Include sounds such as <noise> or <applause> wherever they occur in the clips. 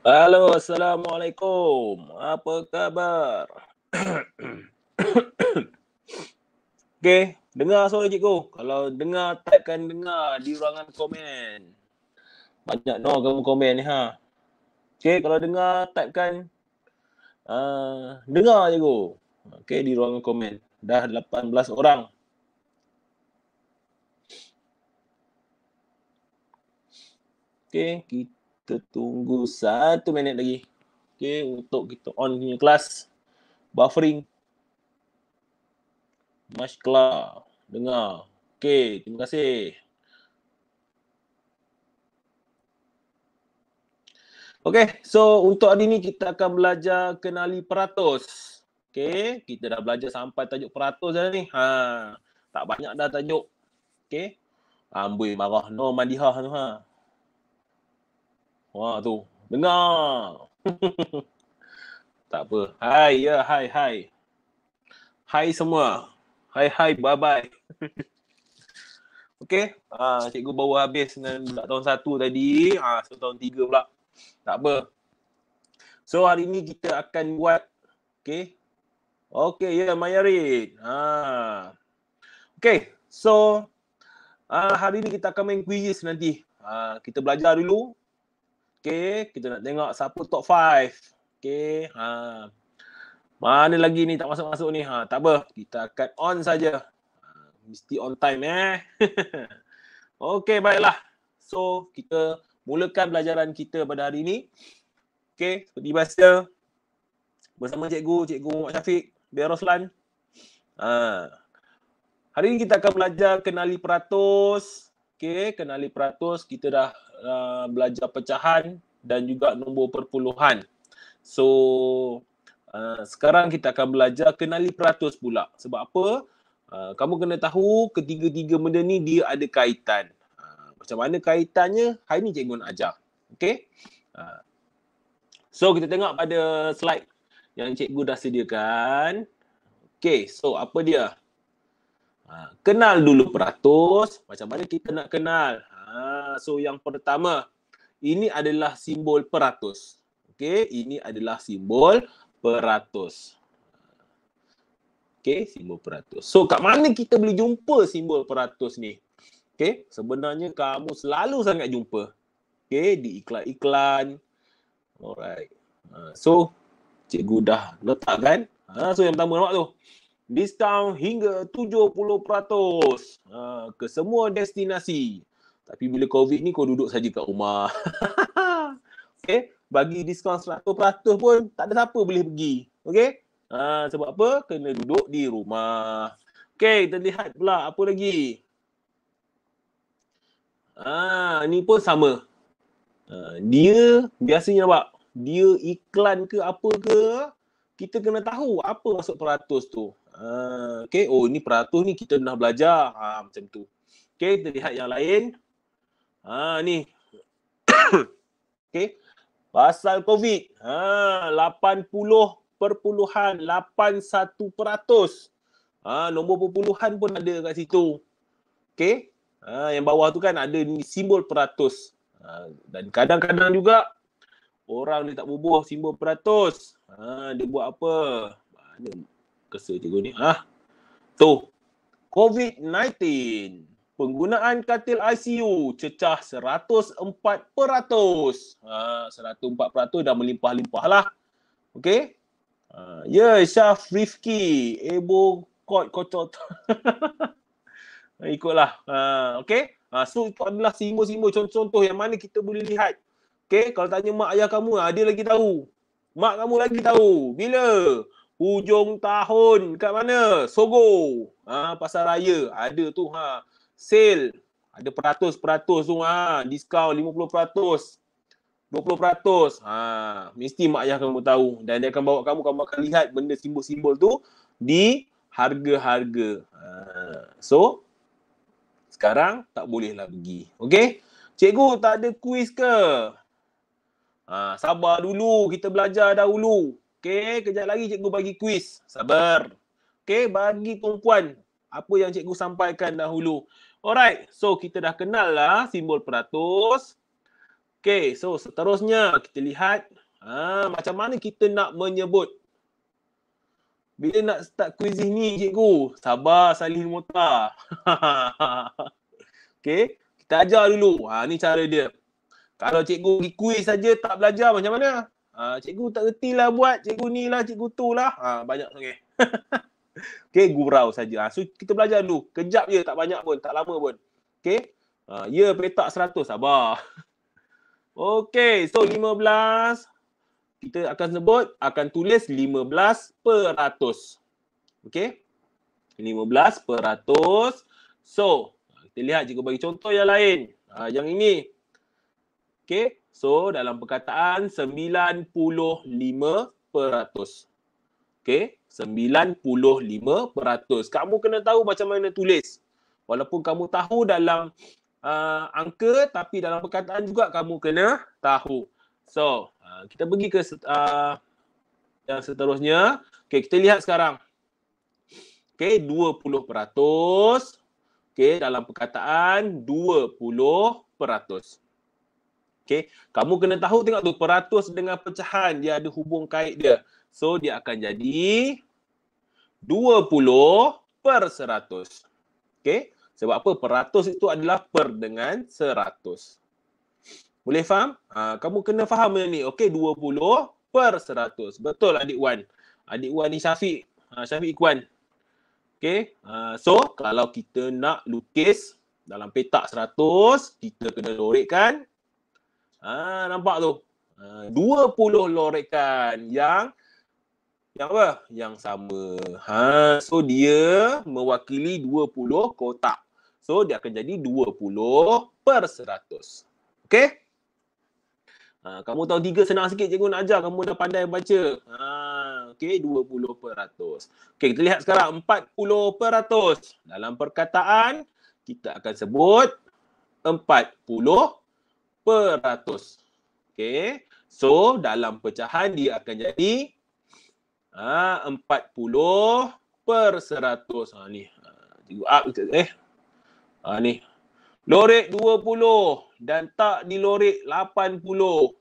Halo, Assalamualaikum. Apa khabar? <coughs> okay, dengar suara cikgu. Kalau dengar, typekan dengar di ruangan komen. Banyak no kamu komen ni, ha? Okay, kalau dengar, typekan uh, dengar cikgu. Okay, di ruangan komen. Dah 18 orang. Okay, kita kita tunggu satu minit lagi. Okay, untuk kita on punya kelas. Buffering. Mashklah. Dengar. Okay, terima kasih. Okay, so untuk hari ni kita akan belajar kenali peratus. Okay, kita dah belajar sampai tajuk peratus dah ni. Ha, tak banyak dah tajuk. Okay. Amboi marah no mandihah tu ha. Wah tu, dengar. <laughs> tak apa. Hai, ya, yeah, hai, hai. Hai semua. Hai, hai, bye-bye. <laughs> okay, uh, ah, cikgu baru habis dengan budak tahun satu tadi. Ah, so tahun tiga pula. Tak apa. So, hari ni kita akan buat, okay. Okay, ya, yeah, Mayarin. Ah. Uh. Okay, so, ah hari ni kita akan main quiz nanti. Ah, kita belajar dulu Okay, kita nak tengok siapa top 5. Okay, ha. Mana lagi ni tak masuk-masuk ni? Ha, tak apa. Kita cut on saja. Ha, mesti on time eh. <laughs> okay, baiklah. So, kita mulakan pelajaran kita pada hari ini. Okay, seperti biasa. Bersama cikgu, cikgu Muhammad Syafiq, Beroslan. Ha. Hari ini kita akan belajar kenali peratus. Okay, kenali peratus. Kita dah Uh, belajar pecahan dan juga nombor perpuluhan. So uh, sekarang kita akan belajar kenali peratus pula. Sebab apa? Uh, kamu kena tahu ketiga-tiga benda ni dia ada kaitan. Uh, macam mana kaitannya? Hari ni cikgu nak ajar. Okay? Uh, so kita tengok pada slide yang cikgu dah sediakan. Okay, so apa dia? Uh, kenal dulu peratus. Macam mana kita nak kenal? Ah, so yang pertama ini adalah simbol peratus. Okey, ini adalah simbol peratus. Okey, simbol peratus. So kat mana kita boleh jumpa simbol peratus ni? Okey, sebenarnya kamu selalu sangat jumpa. Okey, di iklan-iklan. Alright. Ah, so cikgu dah letak kan? Ha, so yang pertama nampak tu. discount hingga 70% ha, ke semua destinasi. Tapi bila COVID ni kau duduk saja kat rumah. <laughs> okay? Bagi diskaun 100% pun tak ada siapa boleh pergi. Okay? Ha, sebab apa? Kena duduk di rumah. Okay, kita lihat pula apa lagi. Ah, ni pun sama. Ha, dia biasanya nampak dia iklan ke apa ke kita kena tahu apa masuk peratus tu. Ha, okay, oh ni peratus ni kita dah belajar. Ha, macam tu. Okay, kita lihat yang lain. Ha ni. <coughs> Okey. Pasal COVID. Ha 80 perpuluhan 81 peratus. Ha nombor perpuluhan pun ada kat situ. Okey. Ha yang bawah tu kan ada ni simbol peratus. Ha, dan kadang-kadang juga orang ni tak bubuh simbol peratus. Ha dia buat apa? Mana kesa cikgu ni? Ha. Ah. Tu. COVID-19 penggunaan katil ICU cecah 104%. Uh, 104% dah melimpah-limpah lah. Okay. Uh, ha, ya, yeah, Syaf Rifki. Ebo kot kocot. <laughs> Ikutlah. Uh, ha, okay. Uh, ha, so, itu adalah simbol-simbol contoh-contoh yang mana kita boleh lihat. Okay. Kalau tanya mak ayah kamu, uh, dia lagi tahu. Mak kamu lagi tahu. Bila? Hujung tahun. Kat mana? Sogo. Uh, pasar raya. Ada tu. Ha sale. Ada peratus-peratus tu, ha, diskaun 50%, 20%. Ha, mesti mak ayah kamu tahu dan dia akan bawa kamu, kamu akan lihat benda simbol-simbol tu di harga-harga. Ha, so, sekarang tak bolehlah pergi. Okay? Cikgu, tak ada kuis ke? Ha, sabar dulu, kita belajar dahulu. Okay, kejap lagi cikgu bagi kuis. Sabar. Okay, bagi perempuan apa yang cikgu sampaikan dahulu. Alright, so kita dah kenal lah simbol peratus. Okay, so seterusnya kita lihat ha, macam mana kita nak menyebut. Bila nak start kuis ni, cikgu? Sabar, Salih Mota. <laughs> okay, kita ajar dulu. Ha, ni cara dia. Kalau cikgu pergi kuis saja tak belajar macam mana? Ha, cikgu tak reti lah buat. Cikgu ni lah, cikgu tu lah. Ha, banyak sangat. Okay. <laughs> Okay, gurau saja. Ha, so, kita belajar dulu. Kejap je, tak banyak pun. Tak lama pun. Okay. Ha, ya, petak 100. Sabar. <laughs> Okay, so 15. Kita akan sebut, akan tulis 15 per ratus. Okay. 15 per ratus. So, kita lihat jika bagi contoh yang lain. Ha, yang ini. Okay. So, dalam perkataan 95 per ratus. Okay, 95%. Kamu kena tahu macam mana tulis. Walaupun kamu tahu dalam uh, angka, tapi dalam perkataan juga kamu kena tahu. So, uh, kita pergi ke uh, yang seterusnya. Okay, kita lihat sekarang. Okay, 20%. Okay, dalam perkataan 20%. Okay, kamu kena tahu tengok tu, peratus dengan pecahan, dia ada hubung kait dia. So dia akan jadi 20 per 100. Okay. Sebab apa? Peratus itu adalah per dengan 100. Boleh faham? Ha, kamu kena faham yang ni. Okay. 20 per 100. Betul adik Wan. Adik Wan ni Syafiq. Ha, Syafiq Ikhwan. Okay. Ha, ah, so kalau kita nak lukis dalam petak 100, kita kena lorekkan. Ha, nampak tu? 20 lorekan yang yang apa? Yang sama. Ha, so dia mewakili 20 kotak. So dia akan jadi 20 per 100. Okay? Ha, kamu tahu tiga senang sikit cikgu nak ajar. Kamu dah pandai baca. Ha, okay, 20 per 100. Okay, kita lihat sekarang 40 per 100. Dalam perkataan, kita akan sebut 40 per 100. Okay? So, dalam pecahan dia akan jadi 40 ha, per 100. Ha, ni. Cikgu up kita. Eh. Ha, ni. Lorik 20 dan tak dilorik 80.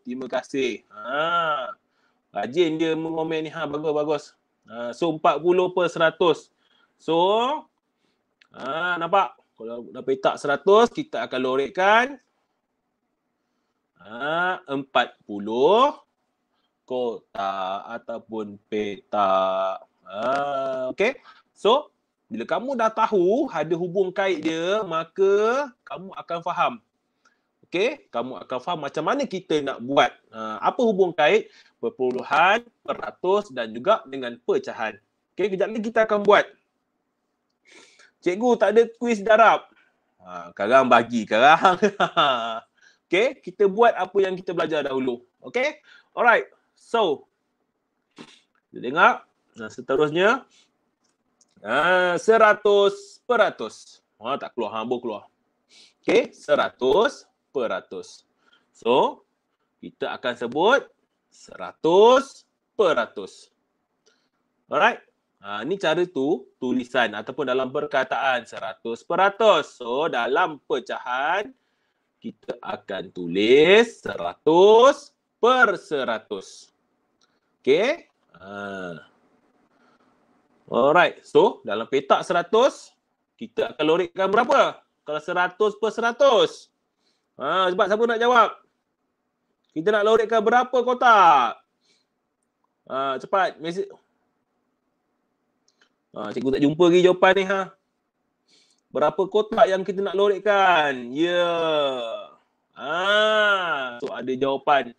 Terima kasih. Ha. Rajin dia mengomel ni. Ha, bagus, bagus. Ha, so, 40 per 100. So, ha, nampak? Kalau dah petak 100, kita akan lorikkan. Ha, 40 Kota ataupun peta. Uh, ah, okay. So, bila kamu dah tahu ada hubung kait dia, maka kamu akan faham. Okay. Kamu akan faham macam mana kita nak buat. Uh, apa hubung kait? Perpuluhan, peratus dan juga dengan pecahan. Okay. Kejap lagi kita akan buat. Cikgu tak ada kuis darab. Uh, sekarang bagi sekarang. <laughs> okay. Kita buat apa yang kita belajar dahulu. Okay. Alright. So, kita dengar. Nah, seterusnya, ah, seratus peratus. Ha, tak keluar, hambo keluar. Okay, seratus peratus. So, kita akan sebut seratus peratus. Alright. Ha, ni cara tu tulisan ataupun dalam perkataan seratus peratus. So dalam pecahan kita akan tulis seratus per seratus. Okay. Uh. Ha. Alright. So, dalam petak 100, kita akan lorikkan berapa? Kalau 100 per 100. Uh, ha, sebab siapa nak jawab? Kita nak lorikkan berapa kotak? Uh, cepat. Mesej. Ha, uh, cikgu tak jumpa lagi jawapan ni. Ha? Berapa kotak yang kita nak lorikkan? Ya. Yeah. Ah, so ada jawapan.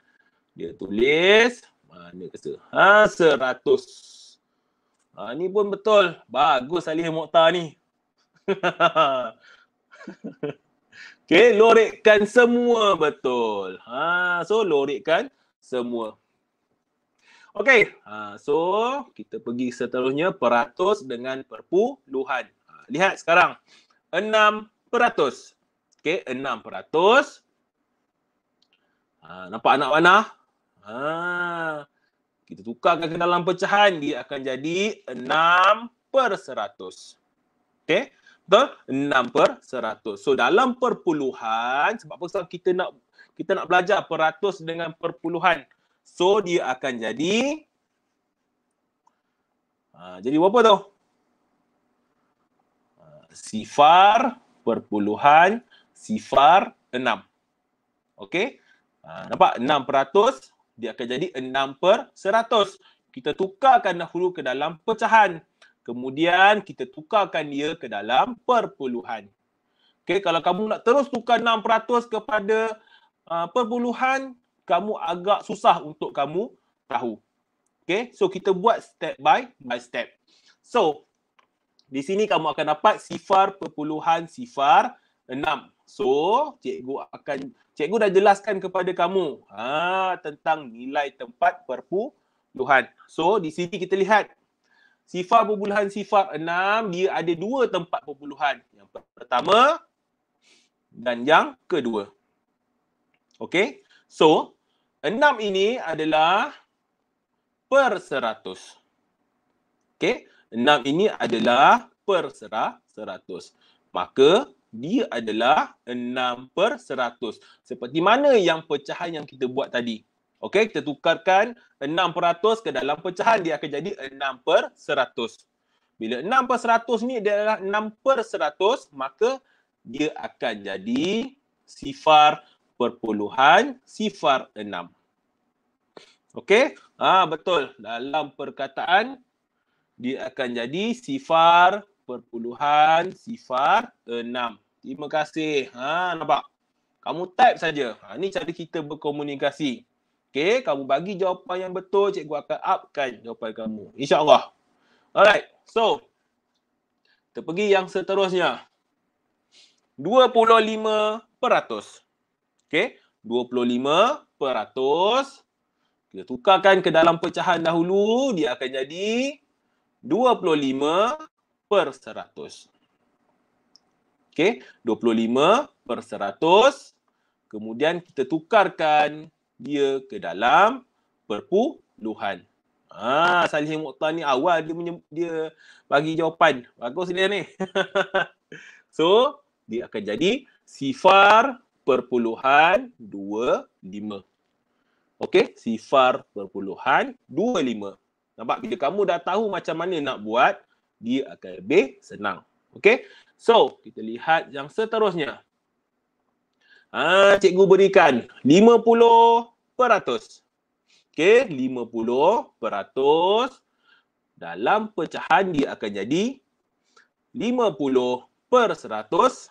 Dia tulis mana kata? Ha seratus. Ha ni pun betul. Bagus Ali Mokhtar ni. <laughs> okay, lorikkan semua betul. Ha so lorikkan semua. Okay, ha, so kita pergi seterusnya peratus dengan perpuluhan. Ha, lihat sekarang, enam peratus. Okay, enam peratus. Ha, nampak anak panah? Ha. Kita tukarkan ke dalam pecahan, dia akan jadi 6 per 100. Okay? Betul? 6 per 100. So dalam perpuluhan, sebab apa sebab kita nak kita nak belajar peratus dengan perpuluhan. So dia akan jadi ha, jadi berapa tu? Ha, sifar perpuluhan sifar 6. okay? Ha, nampak 6 peratus dia akan jadi 6 per 100. Kita tukarkan dahulu ke dalam pecahan. Kemudian kita tukarkan dia ke dalam perpuluhan. Okey, kalau kamu nak terus tukar 6 per 100 kepada uh, perpuluhan, kamu agak susah untuk kamu tahu. Okey, so kita buat step by by step. So, di sini kamu akan dapat sifar perpuluhan sifar 6. So, cikgu akan cikgu dah jelaskan kepada kamu ha, tentang nilai tempat perpuluhan. So di sini kita lihat sifar perpuluhan sifar enam dia ada dua tempat perpuluhan. Yang pertama dan yang kedua. Okay. So enam ini adalah per seratus. Okay. Enam ini adalah per seratus. Maka dia adalah 6 per 100. Seperti mana yang pecahan yang kita buat tadi. Okey, kita tukarkan 6 per 100 ke dalam pecahan, dia akan jadi 6 per 100. Bila 6 per 100 ni dia adalah 6 per 100, maka dia akan jadi sifar perpuluhan sifar 6. Okey, ha, betul. Dalam perkataan, dia akan jadi sifar 6 perpuluhan sifar enam. Terima kasih. Ha nampak. Kamu type saja. Ha ni cara kita berkomunikasi. Okay, kamu bagi jawapan yang betul, cikgu akan upkan jawapan kamu. Insyaallah. Alright. So kita pergi yang seterusnya. 25 peratus. Okey, 25 peratus. Kita tukarkan ke dalam pecahan dahulu, dia akan jadi 25 per 100. Okey, 25 per 100. Kemudian kita tukarkan dia ke dalam perpuluhan. Ah, Salih Muqtah ni awal dia menye- dia bagi jawapan. Bagus dia ni. <laughs> so, dia akan jadi sifar perpuluhan 25. Okey, sifar perpuluhan 25. Nampak bila kamu dah tahu macam mana nak buat, dia akan lebih senang. okay? So, kita lihat yang seterusnya. Ah, cikgu berikan 50%. okay? 50% dalam pecahan dia akan jadi 50 per 100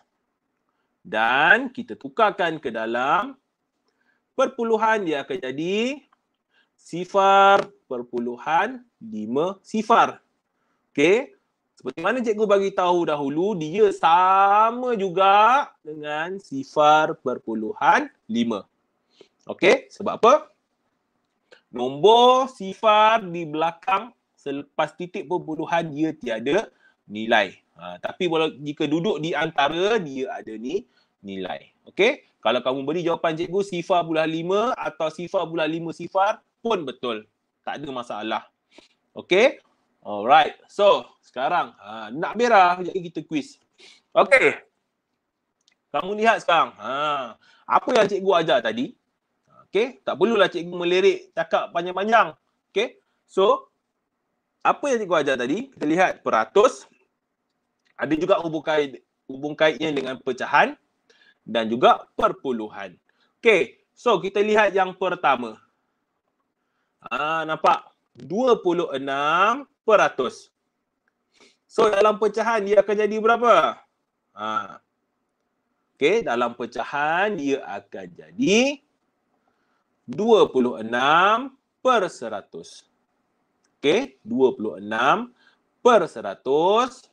dan kita tukarkan ke dalam perpuluhan dia akan jadi sifar perpuluhan 5 sifar. okay? Seperti mana cikgu bagi tahu dahulu, dia sama juga dengan sifar berpuluhan lima. Okey, sebab apa? Nombor sifar di belakang selepas titik berpuluhan dia tiada nilai. Ha, tapi kalau jika duduk di antara, dia ada ni nilai. Okey, kalau kamu beri jawapan cikgu sifar bulan lima atau sifar bulan lima sifar pun betul. Tak ada masalah. Okey, Alright. So, sekarang uh, nak merah jadi kita quiz. Okay. Kamu lihat sekarang. Ha. Apa yang cikgu ajar tadi? Okay. Tak perlulah cikgu melirik cakap panjang-panjang. Okay. So, apa yang cikgu ajar tadi? Kita lihat peratus. Ada juga hubung kait, hubung kaitnya dengan pecahan. Dan juga perpuluhan. Okay. So, kita lihat yang pertama. Ah, ha, nampak? 26 peratus. So dalam pecahan dia akan jadi berapa? Ha. Okey, dalam pecahan dia akan jadi 26 per 100. Okey, 26 per 100.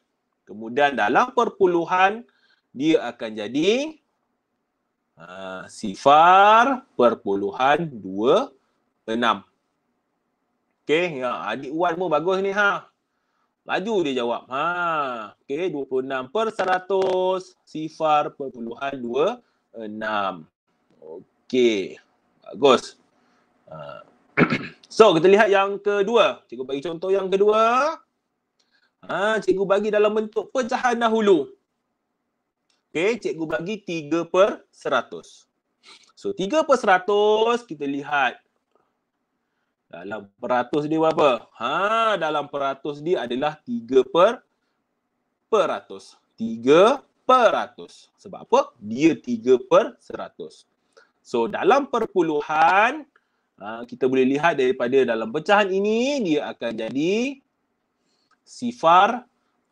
Kemudian dalam perpuluhan dia akan jadi uh, sifar perpuluhan 26. Okey, ya, adik Wan pun bagus ni ha. Laju dia jawab. Ha. Okey, 26 per 100 sifar perpuluhan 26. Okey. Bagus. Ha. <clears throat> so, kita lihat yang kedua. Cikgu bagi contoh yang kedua. Ha, cikgu bagi dalam bentuk pecahan dahulu. Okey, cikgu bagi 3 per 100. So, 3 per 100 kita lihat dalam peratus dia berapa? Ha, dalam peratus dia adalah 3 per peratus. 3 peratus. Sebab apa? Dia 3 per 100. So dalam perpuluhan ha, kita boleh lihat daripada dalam pecahan ini dia akan jadi sifar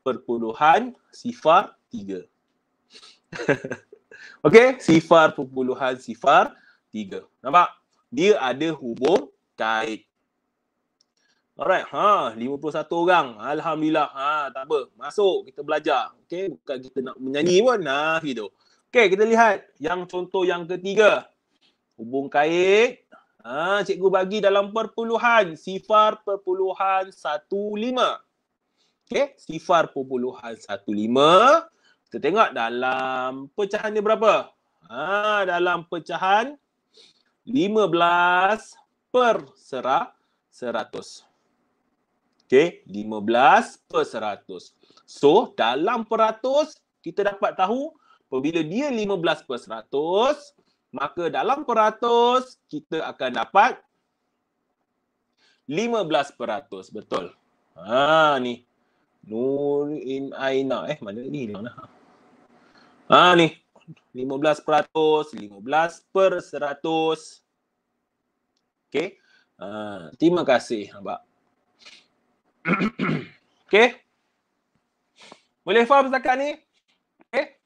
perpuluhan sifar 3. <laughs> Okey, sifar perpuluhan sifar 3. Nampak? Dia ada hubung Kait. Alright, ha, 51 orang. Alhamdulillah. Ha, tak apa. Masuk kita belajar. Okay, bukan kita nak menyanyi pun. Nah, ha, gitu. Okey, kita lihat yang contoh yang ketiga. Hubung kait. Ha, cikgu bagi dalam perpuluhan. Sifar perpuluhan 15. Okay, sifar perpuluhan 15. Kita tengok dalam pecahan ni berapa? Ha, dalam pecahan 15 per serat seratus. Okay, lima belas per seratus. So, dalam peratus, kita dapat tahu apabila dia lima belas per seratus, maka dalam peratus, kita akan dapat lima belas peratus. Betul. Ha, ni. Nurin Aina. Eh, mana ni? Ha, ni. belas peratus, lima belas per seratus. Okay. Uh, ha, terima kasih, abah. <coughs> okay. Boleh faham setakat ni? Okay.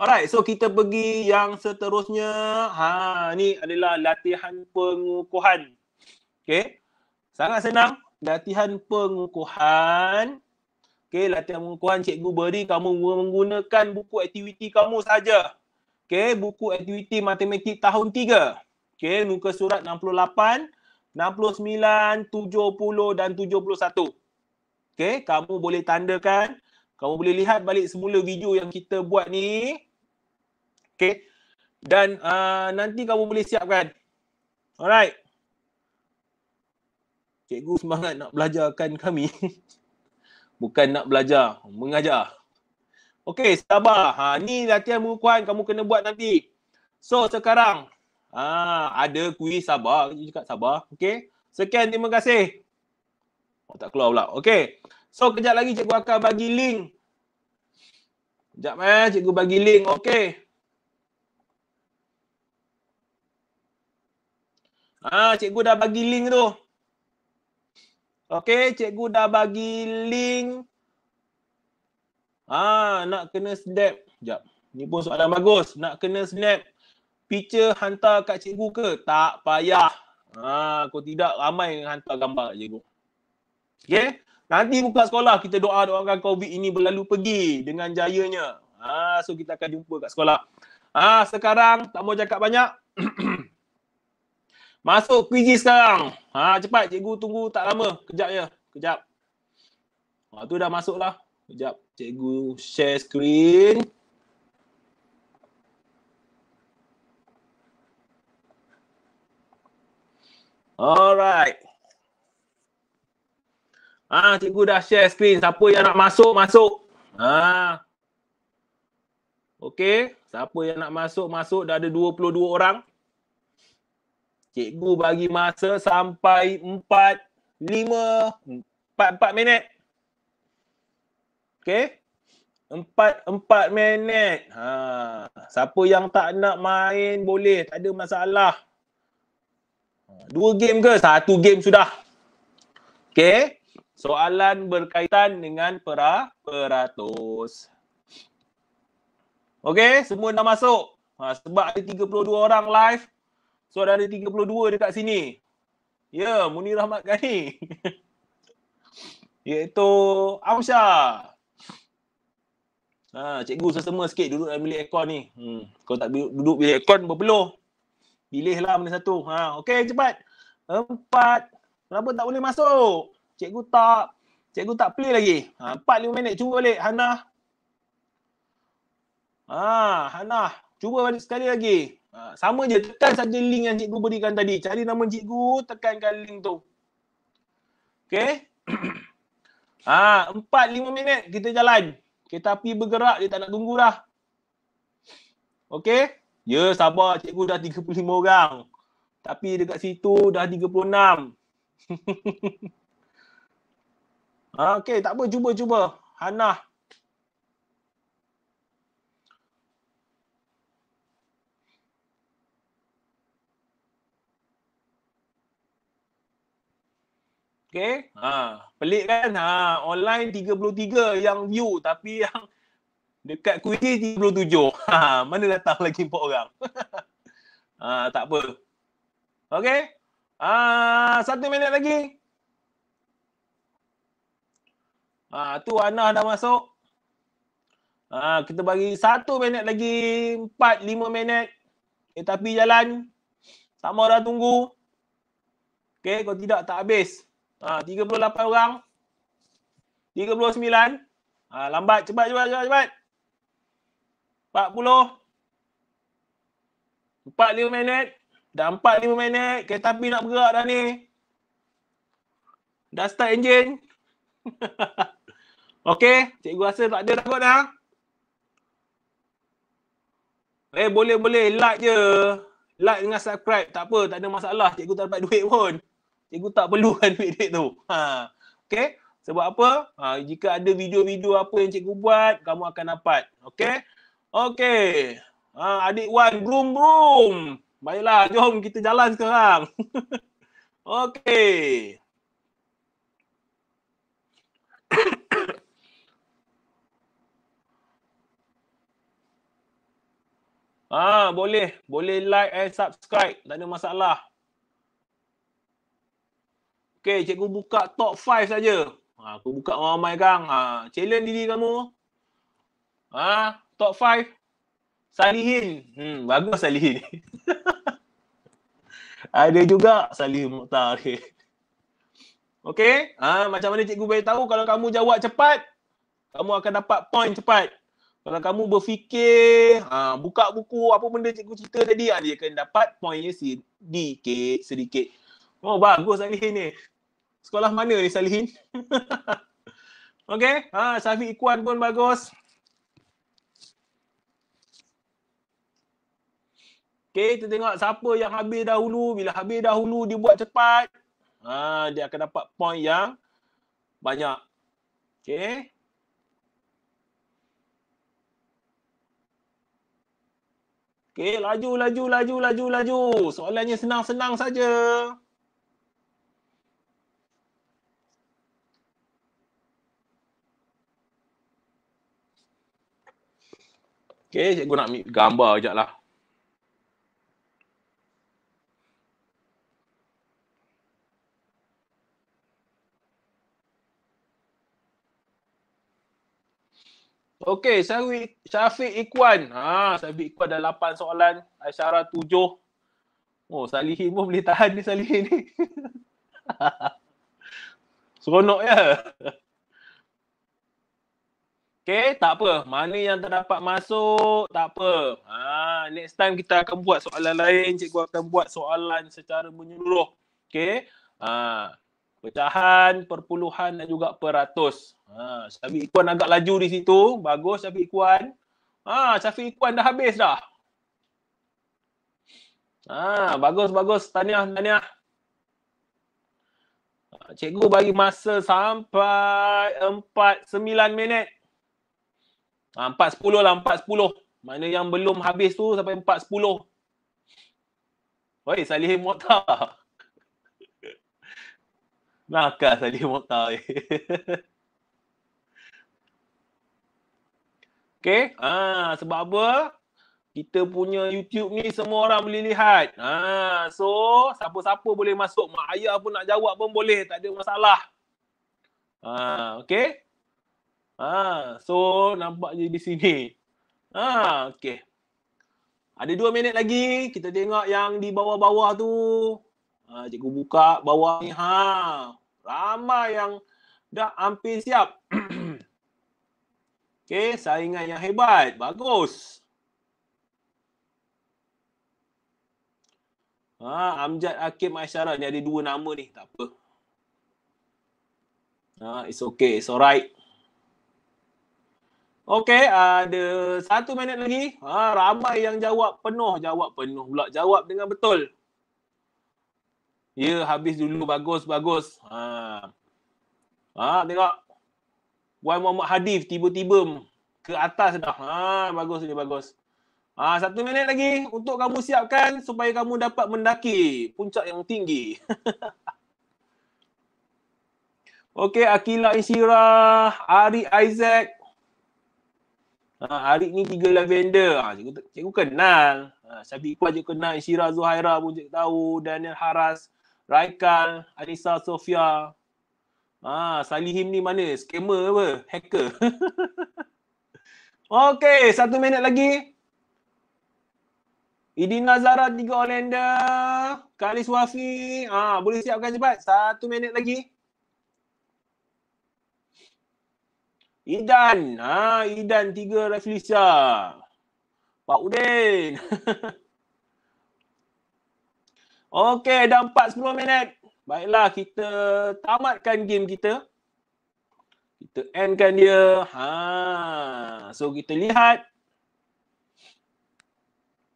Alright, so kita pergi yang seterusnya. Ha, ni adalah latihan pengukuhan. Okay. Sangat senang. Latihan pengukuhan. Okay, latihan pengukuhan cikgu beri kamu menggunakan buku aktiviti kamu saja. Okay, buku aktiviti matematik tahun 3. Okay, muka surat 68, 69, 70 dan 71. Okay, kamu boleh tandakan. Kamu boleh lihat balik semula video yang kita buat ni. Okay. Dan uh, nanti kamu boleh siapkan. Alright. Cikgu semangat nak belajarkan kami. <laughs> Bukan nak belajar, mengajar. Okey, sabar. Ha, ni latihan mukuan kamu kena buat nanti. So, sekarang ha, ada kuih sabar. Kita cakap sabar. Okey. Sekian, terima kasih. Oh, tak keluar pula. Okey. So, kejap lagi cikgu akan bagi link. Sekejap eh, cikgu bagi link. Okey. Ah, ha, cikgu dah bagi link tu. Okey, cikgu dah bagi link. Ah, nak kena snap. Jap. Ni pun soalan bagus. Nak kena snap picture hantar kat cikgu ke? Tak payah. Ah, ha, kau tidak ramai yang hantar gambar kat cikgu. Okay? Nanti buka sekolah kita doa doakan COVID ini berlalu pergi dengan jayanya. Ah, so kita akan jumpa kat sekolah. Ah, sekarang tak mau cakap banyak. <clears throat> Masuk quiz sekarang. Ha, cepat cikgu tunggu tak lama. Kejap ya. Kejap. Ha, tu dah masuklah. Sekejap, cikgu share screen. Alright. Ah, cikgu dah share screen. Siapa yang nak masuk, masuk. Ah. Ha. Okey, siapa yang nak masuk, masuk. Dah ada 22 orang. Cikgu bagi masa sampai 4 5 4 4 minit. Okay. Empat, empat minit. Ha. Siapa yang tak nak main boleh. Tak ada masalah. Ha, dua game ke? Satu game sudah. Okay. Soalan berkaitan dengan pera peratus. Okay. Semua dah masuk. Ha. Sebab ada 32 orang live. So ada 32 dekat sini. Ya, yeah, Munir Rahmat Ghani. <laughs> Iaitu Amsyar. Ha, cikgu sesama sikit duduk dalam bilik aircon ni. Hmm. Kalau tak duduk bilik aircon berpeluh. Pilih lah mana satu. Ha, okay cepat. Empat. Kenapa tak boleh masuk? Cikgu tak. Cikgu tak play lagi. Ha, empat lima minit. Cuba balik. Hana. Ha, Hana. Cuba balik sekali lagi. Ha, sama je. Tekan saja link yang cikgu berikan tadi. Cari nama cikgu. Tekankan link tu. Okay. <clears throat> Ha, empat lima minit. Kita jalan. Kereta api bergerak, dia tak nak tunggu dah. Okey? Ya, sabar. Cikgu dah 35 orang. Tapi dekat situ dah 36. <laughs> ha, Okay, tak apa. Cuba-cuba. Hanah. Okay. Ha. Pelik kan? Ha. Online 33 yang view tapi yang dekat kuih 37. <laughs> Ha. Mana datang lagi empat orang? <laughs> ha. Tak apa. Okay. Ha. Satu minit lagi. Ha. Tu Ana dah masuk. Ha. Kita bagi satu minit lagi. Empat, lima minit. Okay. Tapi jalan. Tak mahu dah tunggu. Okay. Kalau tidak tak habis. Ha, 38 orang. 39. Ha, lambat. Cepat, cepat, cepat, cepat. 40. 45 minit. Dah 45 minit. Kereta api nak bergerak dah ni. Dah start enjin. <laughs> Okey, cikgu rasa tak ada dah kot dah. Eh, boleh-boleh like je. Like dengan subscribe. Tak apa, tak ada masalah. Cikgu tak dapat duit pun cikgu tak perlukan <laughs> duit-duit tu. Ha. Okay? Sebab apa? Ha, jika ada video-video apa yang cikgu buat, kamu akan dapat. Okay? Okay. Ha, adik Wan, broom, broom. Baiklah, jom kita jalan sekarang. <laughs> okay. <coughs> Ah, ha, boleh. Boleh like and subscribe. Tak ada masalah. Okey, cikgu buka top 5 saja. Ha, aku buka ramai-ramai kang. Ha, challenge diri kamu. Ha, top 5. Salihin. Hmm, bagus Salihin. <laughs> Ada juga Salihin Mokhtar. Okey. <laughs> Okey, ha, macam mana cikgu boleh tahu kalau kamu jawab cepat, kamu akan dapat point cepat. Kalau kamu berfikir, ha, buka buku, apa benda cikgu cerita tadi, ha, dia akan dapat pointnya sedikit. sedikit. Oh, bagus Salihin ni. Sekolah mana ni Salihin? <laughs> Okay, ha Safi Ikwan pun bagus. Okay, kita tengok siapa yang habis dahulu. Bila habis dahulu dia buat cepat. Ha dia akan dapat point yang banyak. Okay, Okey, laju laju laju laju laju. Soalannya senang-senang saja. Okay, cikgu nak ambil gambar sekejap lah. Okay, Syafiq, Syafiq Ikwan. Ha, Syafiq Ikwan dah 8 soalan, Aisyara tujuh. Oh, Salihin pun boleh tahan ni Salihin ni. <laughs> Seronok ya. Okay, tak apa. Mana yang tak dapat masuk, tak apa. Ha, next time kita akan buat soalan lain. Cikgu akan buat soalan secara menyeluruh. Okay. Ha, pecahan, perpuluhan dan juga peratus. Ha, Syafiq Ikuan agak laju di situ. Bagus Syafiq Ikuan. Ha, Syafiq Ikuan dah habis dah. Ha, bagus, bagus. Tahniah, tahniah. Cikgu bagi masa sampai 4, 9 minit. Ha, empat sepuluh lah, empat sepuluh. Mana yang belum habis tu sampai empat sepuluh. Oi, Salih Mokta. <laughs> Nakal Salih Mokta. Eh. <laughs> Okay. Ha, sebab apa? Kita punya YouTube ni semua orang boleh lihat. Ha, so, siapa-siapa boleh masuk. Mak ayah pun nak jawab pun boleh. Tak ada masalah. Ha, okay. Ha, so nampak je di sini. Ha, okey. Ada dua minit lagi. Kita tengok yang di bawah-bawah tu. Ha, cikgu buka bawah ni. Ha, ramai yang dah hampir siap. <clears throat> okey, saingan yang hebat. Bagus. Ha, Amjad Hakim Aisyara ni ada dua nama ni. Tak apa. Ha, it's okay. It's alright. Okey, ada satu minit lagi. Ha, ramai yang jawab penuh, jawab penuh pula. Jawab dengan betul. Ya, habis dulu. Bagus, bagus. Ha. Ha, tengok. Wan Muhammad Hadif tiba-tiba ke atas dah. Ha, bagus dia, bagus. Ha, satu minit lagi untuk kamu siapkan supaya kamu dapat mendaki puncak yang tinggi. <laughs> Okey, Akila Isira, Ari Isaac, hari ha, ni tiga lavender. Ha, cikgu, cikgu kenal. Ha, Syafiq Kuat cikgu kenal. Isyira Zuhaira pun cikgu tahu. Daniel Haras. Raikal. Anissa Sofia. Ha, Salihim ni mana? Skamer apa? Hacker. <laughs> okay satu minit lagi. Idina Zara tiga Orlanda, Khalis Wafi. Ha, boleh siapkan cepat. Satu minit lagi. Idan. Ha, Idan tiga Rafflesia. Pak Udin. <laughs> Okey, dah empat sepuluh minit. Baiklah, kita tamatkan game kita. Kita endkan dia. Ha. So, kita lihat.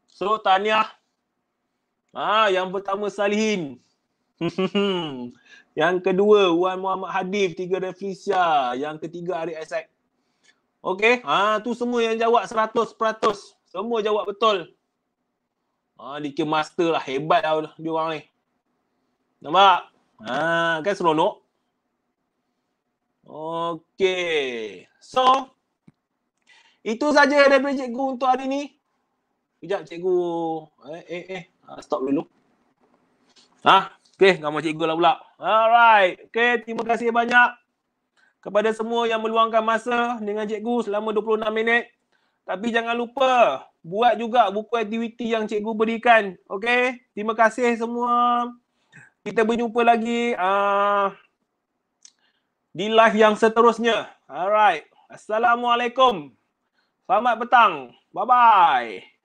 So, tahniah. Ha, yang pertama, Salihin. <laughs> Yang kedua Wan Muhammad Hadi tiga Refisia, yang ketiga Ari Isaac. Okey, ha tu semua yang jawab seratus, 100%. Semua jawab betul. Ha dikira master lah hebat lah dia orang ni. Nampak? Ha kan seronok. Okey. So itu saja daripada cikgu untuk hari ni. Kejap cikgu eh eh eh ah, stop dulu. Ha, Okey, nama cikgu lah pula. Alright. okay, terima kasih banyak kepada semua yang meluangkan masa dengan cikgu selama 26 minit. Tapi jangan lupa buat juga buku aktiviti yang cikgu berikan. Okay, terima kasih semua. Kita berjumpa lagi uh, di live yang seterusnya. Alright. Assalamualaikum. Selamat petang. Bye-bye.